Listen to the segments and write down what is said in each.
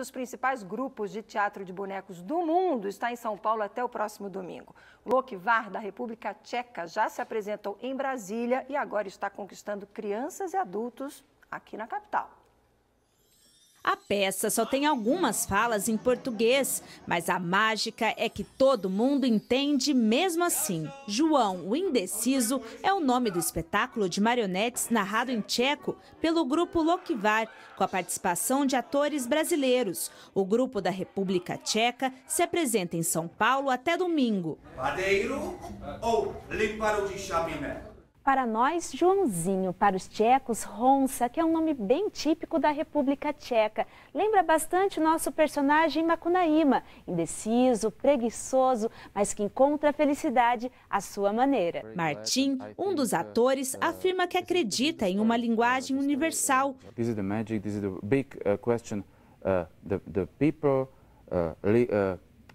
dos principais grupos de teatro de bonecos do mundo está em São Paulo até o próximo domingo. Lokvar, da República Tcheca, já se apresentou em Brasília e agora está conquistando crianças e adultos aqui na capital. A peça só tem algumas falas em português, mas a mágica é que todo mundo entende mesmo assim. João, o Indeciso, é o nome do espetáculo de marionetes narrado em tcheco pelo grupo Lokvar, com a participação de atores brasileiros. O grupo da República Tcheca se apresenta em São Paulo até domingo. Padeiro ou limparo de chaminé? para nós Joãozinho, para os tchecos Ronça, que é um nome bem típico da República Tcheca. Lembra bastante o nosso personagem Macunaíma, indeciso, preguiçoso, mas que encontra a felicidade à sua maneira. Martin, um dos atores, afirma que acredita em uma linguagem universal. This is the magic, this is the big uh, question. Uh, the, people uh,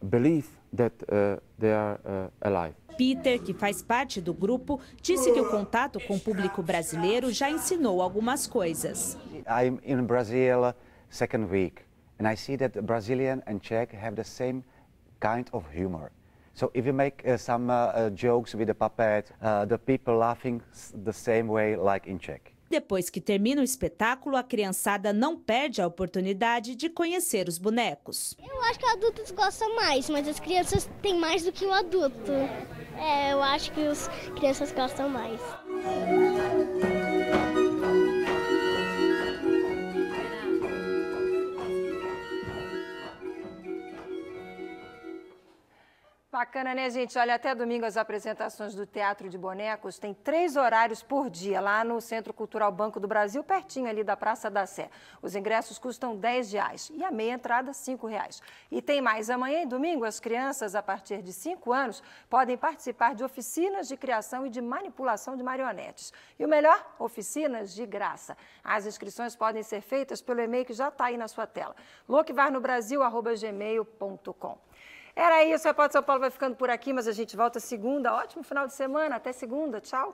believe that uh, they are uh, alive. Peter, que faz parte do grupo, disse que o contato com o público brasileiro já ensinou algumas coisas. I'm in Brazil uh, second week and I see that the Brazilian and Czech have the same kind of humor. So if you make uh, some uh, uh, jokes with the puppet, the people laughing the same way like in Czech. Depois que termina o espetáculo, a criançada não perde a oportunidade de conhecer os bonecos. Eu acho que adultos gostam mais, mas as crianças têm mais do que um adulto. É, eu acho que as crianças gostam mais. Bacana, né, gente? Olha, até domingo as apresentações do Teatro de Bonecos tem três horários por dia, lá no Centro Cultural Banco do Brasil, pertinho ali da Praça da Sé. Os ingressos custam R$ reais, e a meia entrada, R$ reais. E tem mais, amanhã e domingo as crianças a partir de 5 anos podem participar de oficinas de criação e de manipulação de marionetes. E o melhor, oficinas de graça. As inscrições podem ser feitas pelo e-mail que já está aí na sua tela, lookvarnobrasil.gmail.com. Era isso, o Repórter São Paulo vai ficando por aqui, mas a gente volta segunda. Ótimo final de semana, até segunda, tchau.